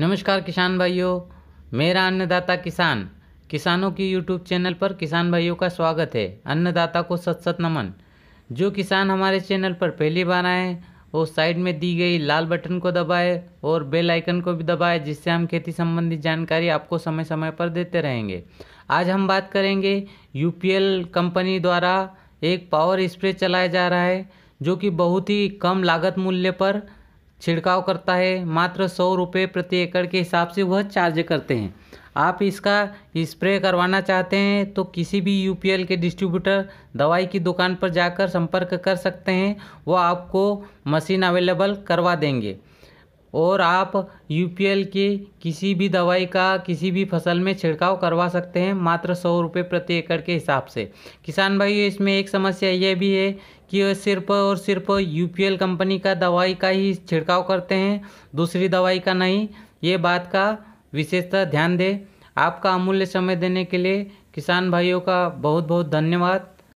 नमस्कार किसान भाइयों मेरा अन्नदाता किसान किसानों की यूट्यूब चैनल पर किसान भाइयों का स्वागत है अन्नदाता को सत सत नमन जो किसान हमारे चैनल पर पहली बार आए वो साइड में दी गई लाल बटन को दबाए और बेल आइकन को भी दबाए जिससे हम खेती संबंधी जानकारी आपको समय समय पर देते रहेंगे आज हम बात करेंगे यू कंपनी द्वारा एक पावर स्प्रे चलाया जा रहा है जो कि बहुत ही कम लागत मूल्य पर छिड़काव करता है मात्र सौ रुपये प्रति एकड़ के हिसाब से वह चार्ज करते हैं आप इसका स्प्रे करवाना चाहते हैं तो किसी भी यू के डिस्ट्रीब्यूटर दवाई की दुकान पर जाकर संपर्क कर सकते हैं वो आपको मशीन अवेलेबल करवा देंगे और आप यू के किसी भी दवाई का किसी भी फसल में छिड़काव करवा सकते हैं मात्र सौ रुपये प्रति एकड़ के हिसाब से किसान भाई इसमें एक समस्या यह भी है कि सिर्फ और सिर्फ यू कंपनी का दवाई का ही छिड़काव करते हैं दूसरी दवाई का नहीं ये बात का विशेषतः ध्यान दें आपका अमूल्य समय देने के लिए किसान भाइयों का बहुत बहुत धन्यवाद